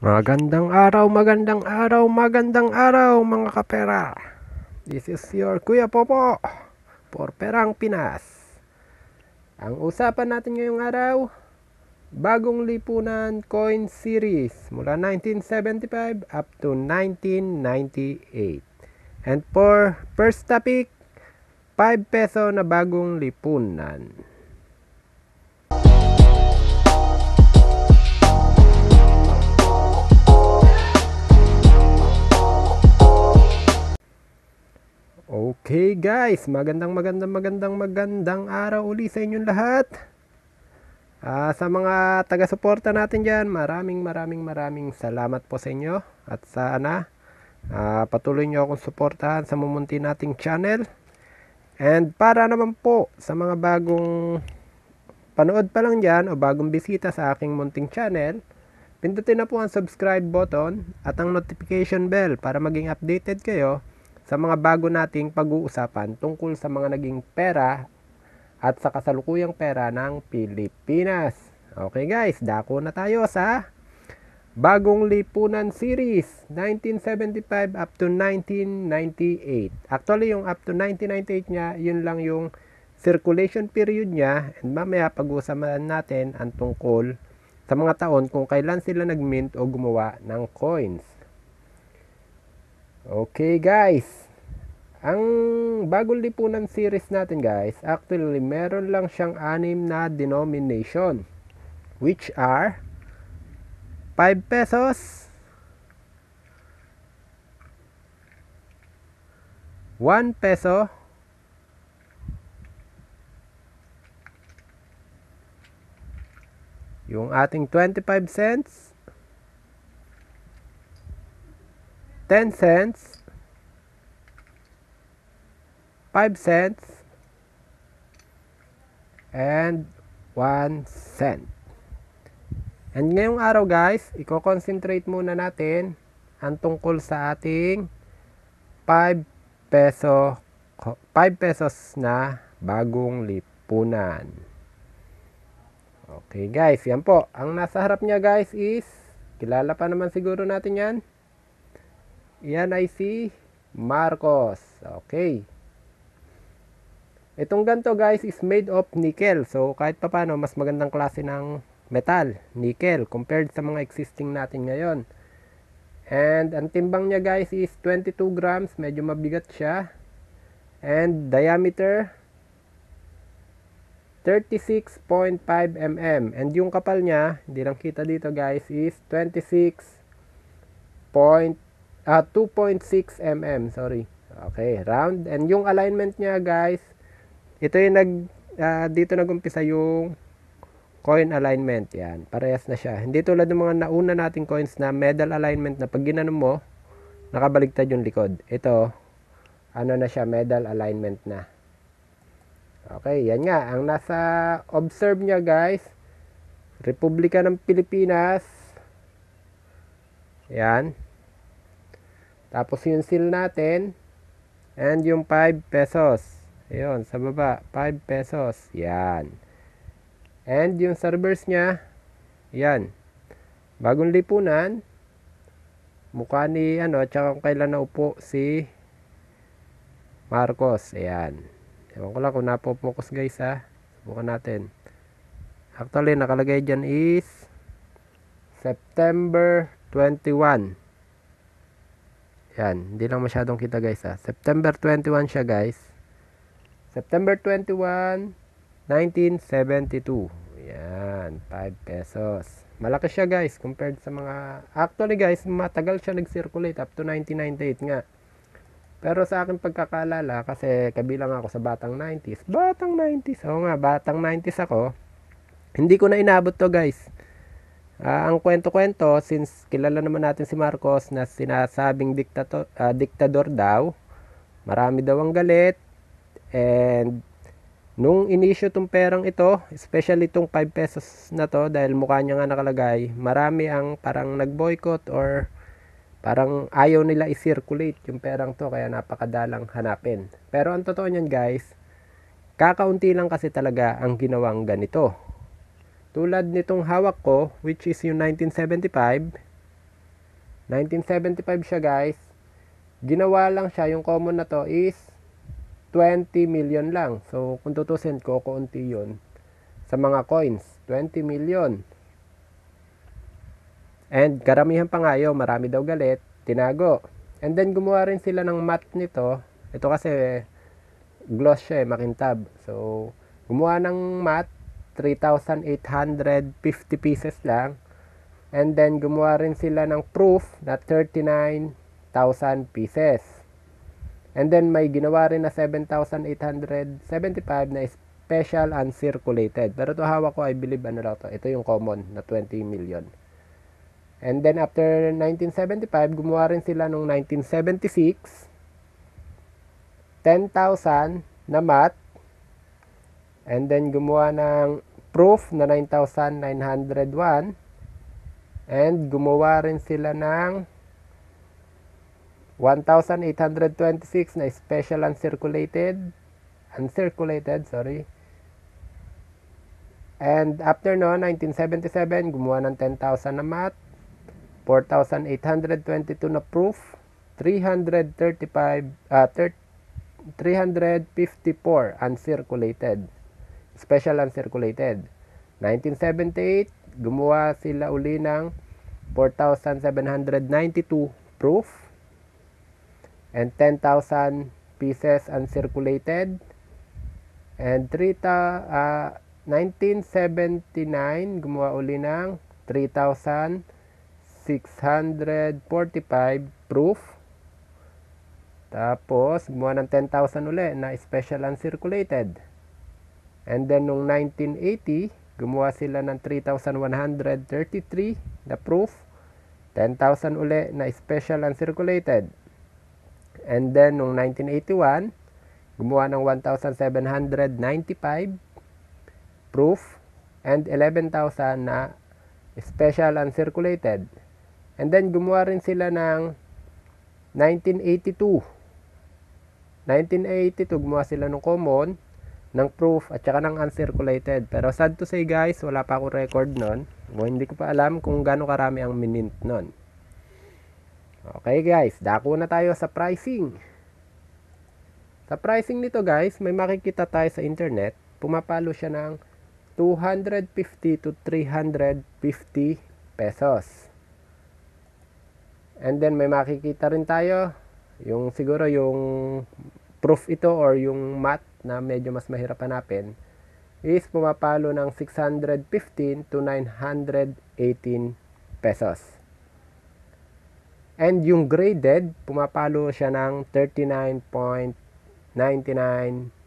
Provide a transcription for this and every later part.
Magandang araw, magandang araw, magandang araw mga kapera. This is your Kuya Popo for Perang Pinas. Ang usapan natin ngayong araw, bagong lipunan coin series mula 1975 up to 1998. And for first topic, 5 peso na bagong lipunan. Okay guys, magandang magandang magandang magandang araw uli sa inyong lahat. Uh, sa mga taga-suporta natin dyan, maraming maraming maraming salamat po sa inyo. At sana uh, patuloy nyo akong suportahan sa mumunti nating channel. And para naman po sa mga bagong panood pa lang dyan o bagong bisita sa aking munting channel, pindutin na po ang subscribe button at ang notification bell para maging updated kayo sa mga bago nating pag-uusapan tungkol sa mga naging pera at sa kasalukuyang pera ng Pilipinas. Okay guys, dako na tayo sa Bagong Lipunan Series 1975 up to 1998. Actually, yung up to 1998 niya, yun lang yung circulation period niya and mamaya pag-uusapan natin ang tungkol sa mga taon kung kailan sila nag-mint o gumawa ng coins. Okay guys, ang bagong lipunan series natin guys, actually meron lang siyang anim na denomination which are 5 pesos, 1 peso, 'yung ating 25 cents, 10 cents, 5 cents, and 1 cent. And ngayong araw guys, i-concentrate muna natin ang tungkol sa ating 5 peso 5 pesos na bagong lipunan. Okay guys, yan po. Ang nasa harap niya guys is kilala pa naman siguro natin 'yan. Yan ay si Marcos. Okay. Itong ganito guys is made of nickel. So kahit papano mas magandang klase ng metal, nickel compared sa mga existing natin ngayon. And ang timbang niya guys is 22 grams, medyo mabigat siya. And diameter 36.5 mm. And yung kapal niya, hindi lang kita dito guys, is 26.5 uh, 2.6 mm, sorry. Okay, round. And yung alignment niya, guys, ito yung nag, uh, dito nag-umpisa yung coin alignment. Yan, parehas na siya. Hindi tulad ng mga nauna nating coins na medal alignment na pag ginanong mo, nakabaligtad yung likod. Ito, ano na siya, medal alignment na. Okay, yan nga. Ang nasa observe niya, guys, Republika ng Pilipinas. Yan. Tapos yung seal natin, and yung 5 pesos. Ayun, sa baba, 5 pesos. Yan. And yung servers niya, yan. Bagong lipunan, mukha ni ano, tsaka kung kailan naupo si Marcos. Ayan. Ewan ko lang kung napopokus guys ha. Subukan natin. Actually, nakalagay dyan is September 21. Yan, hindi lang masyadong kita guys ha. Ah. September 21 siya guys. September 21, 1972. Yan, 5 pesos. Malaki siya guys compared sa mga... Actually guys, matagal siya nag-circulate up to 1998 nga. Pero sa akin pagkakaalala, kasi kabilang ako sa batang 90s. Batang 90s? Oo nga, batang 90s ako. Hindi ko na inabot to guys. Uh, ang kwento-kwento, since kilala naman natin si Marcos na sinasabing diktator, uh, ah, diktador daw, marami daw ang galit, and nung inisyo tong perang ito, especially tong 5 pesos na to, dahil mukha niya nga nakalagay, marami ang parang nag-boycott or parang ayaw nila i-circulate yung perang to, kaya napakadalang hanapin. Pero ang totoo niyan guys, kakaunti lang kasi talaga ang ginawang ganito tulad nitong hawak ko, which is yung 1975. 1975 siya guys. Ginawa lang siya, yung common na to is 20 million lang. So, kung tutusin ko, kuunti yun sa mga coins. 20 million. And karamihan pa nga yun, marami daw galit, tinago. And then gumawa rin sila ng mat nito. Ito kasi gloss siya eh, makintab. So, gumawa ng mat 3,850 pieces lang. And then, gumawa rin sila ng proof na 39,000 pieces. And then, may ginawa rin na 7,875 na special uncirculated. Pero to hawak ko, I believe, ano lang to. Ito yung common na 20 million. And then, after 1975, gumawa rin sila nung 1976. 10,000 na mat And then gumawa ng proof na 9,901. And gumawa rin sila ng 1,826 na special uncirculated. Uncirculated, sorry. And after no, 1977, gumawa ng 10,000 na mat. 4,822 na proof. 335, uh, 354 uncirculated special uncirculated. 1978, gumawa sila uli ng 4,792 proof and 10,000 pieces uncirculated and 3, uh, 1979 gumawa uli ng 3,645 proof tapos gumawa ng 10,000 uli na special uncirculated And then, noong 1980, gumawa sila ng 3,133 na proof. 10,000 uli na special uncirculated. And then, noong 1981, gumawa ng 1,795 proof and 11,000 na special uncirculated. And then gumawa rin sila ng 1982. 1982 gumawa sila ng common ng proof at saka ng uncirculated. Pero sad to say guys, wala pa akong record nun. O, hindi ko pa alam kung gaano karami ang minint nun. Okay guys, dako na tayo sa pricing. Sa pricing nito guys, may makikita tayo sa internet. Pumapalo siya ng 250 to 350 pesos. And then may makikita rin tayo yung siguro yung proof ito or yung math na medyo mas mahirap hanapin is pumapalo ng 615 to 918 pesos. And yung graded, pumapalo siya ng 39.99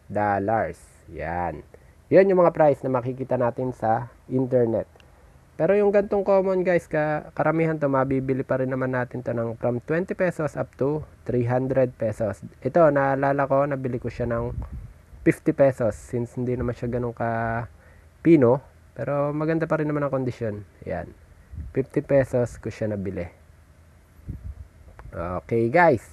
dollars. Yan. Yan yung mga price na makikita natin sa internet. Pero yung gantong common guys, ka, karamihan to mabibili pa rin naman natin to ng from 20 pesos up to 300 pesos. Ito, naalala ko, nabili ko siya ng 50 pesos since hindi naman siya ganun ka pino pero maganda pa rin naman ang kondisyon yan 50 pesos ko siya nabili okay guys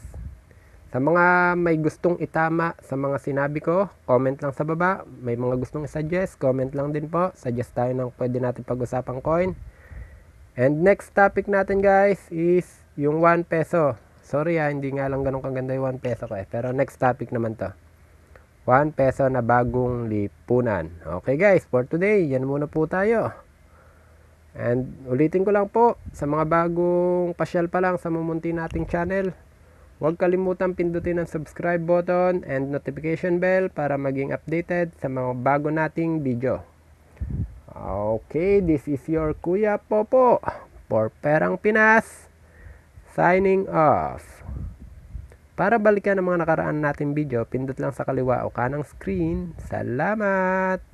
sa mga may gustong itama sa mga sinabi ko comment lang sa baba may mga gustong suggest comment lang din po suggest tayo ng pwede natin pag-usapang coin and next topic natin guys is yung 1 peso sorry ha ah, hindi nga lang ganun kaganda yung 1 peso ko eh pero next topic naman to 1 peso na bagong lipunan. Okay guys, for today, yan muna po tayo. And ulitin ko lang po, sa mga bagong pasyal pa lang sa mumunti nating channel, huwag kalimutan pindutin ang subscribe button and notification bell para maging updated sa mga bago nating video. Okay, this is your Kuya Popo for Perang Pinas signing off. Para balikan ang mga nakaraan nating video, pindot lang sa kaliwa o kanang screen. Salamat!